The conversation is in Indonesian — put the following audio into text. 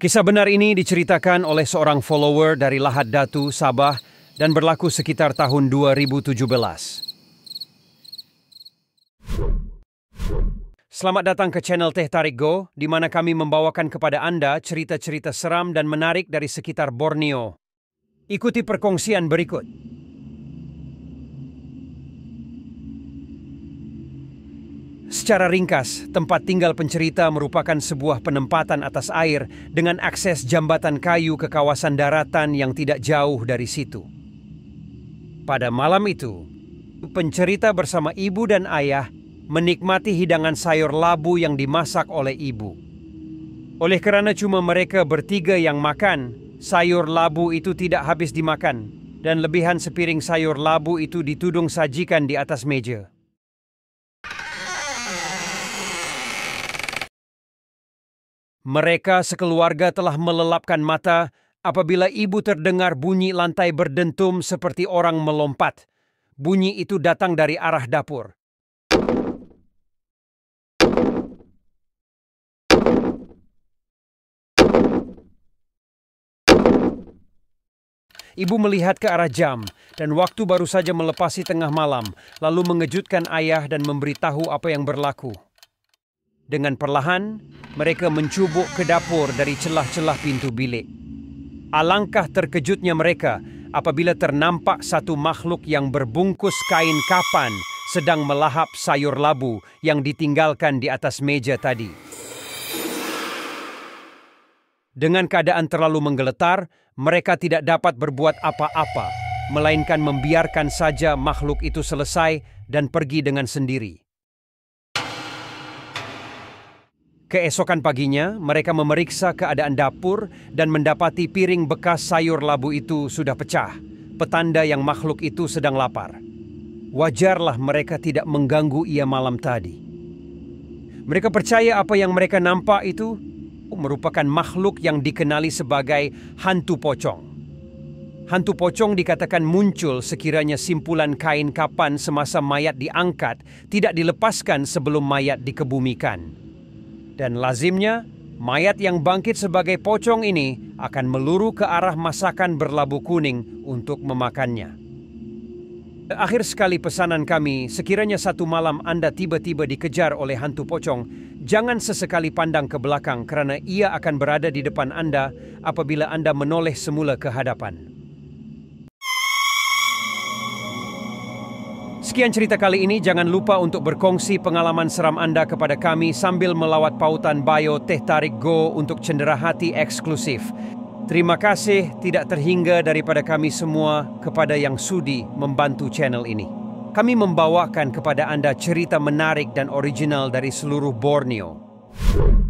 Kisah benar ini diceritakan oleh seorang follower dari Lahat Datu, Sabah dan berlaku sekitar tahun 2017. Selamat datang ke channel Teh Tarik Go, di mana kami membawakan kepada Anda cerita-cerita seram dan menarik dari sekitar Borneo. Ikuti perkongsian berikut. Secara ringkas, tempat tinggal pencerita merupakan sebuah penempatan atas air dengan akses jambatan kayu ke kawasan daratan yang tidak jauh dari situ. Pada malam itu, pencerita bersama ibu dan ayah menikmati hidangan sayur labu yang dimasak oleh ibu. Oleh kerana cuma mereka bertiga yang makan, sayur labu itu tidak habis dimakan dan lebihan sepiring sayur labu itu ditudung sajikan di atas meja. Mereka sekeluarga telah melelapkan mata apabila ibu terdengar bunyi lantai berdentum seperti orang melompat. Bunyi itu datang dari arah dapur. Ibu melihat ke arah jam, dan waktu baru saja melepasi tengah malam, lalu mengejutkan ayah dan memberitahu apa yang berlaku. Dengan perlahan, mereka mencubuk ke dapur dari celah-celah pintu bilik. Alangkah terkejutnya mereka apabila ternampak satu makhluk yang berbungkus kain kapan sedang melahap sayur labu yang ditinggalkan di atas meja tadi. Dengan keadaan terlalu menggeletar, mereka tidak dapat berbuat apa-apa, melainkan membiarkan saja makhluk itu selesai dan pergi dengan sendiri. Keesokan paginya, mereka memeriksa keadaan dapur dan mendapati piring bekas sayur labu itu sudah pecah, petanda yang makhluk itu sedang lapar. Wajarlah mereka tidak mengganggu ia malam tadi. Mereka percaya apa yang mereka nampak itu merupakan makhluk yang dikenali sebagai hantu pocong. Hantu pocong dikatakan muncul sekiranya simpulan kain kapan semasa mayat diangkat tidak dilepaskan sebelum mayat dikebumikan. dan lazimnya mayat yang bangkit sebagai pocong ini akan meluru ke arah masakan berlabu kuning untuk memakannya. Akhir sekali pesanan kami, sekiranya satu malam Anda tiba-tiba dikejar oleh hantu pocong, jangan sesekali pandang ke belakang kerana ia akan berada di depan Anda apabila Anda menoleh semula ke hadapan. Sekian cerita kali ini, jangan lupa untuk berkongsi pengalaman seram Anda kepada kami sambil melawat pautan bio Teh Tarik Go untuk cendera hati eksklusif. Terima kasih tidak terhingga daripada kami semua kepada yang sudi membantu channel ini. Kami membawakan kepada Anda cerita menarik dan original dari seluruh Borneo. Thank you.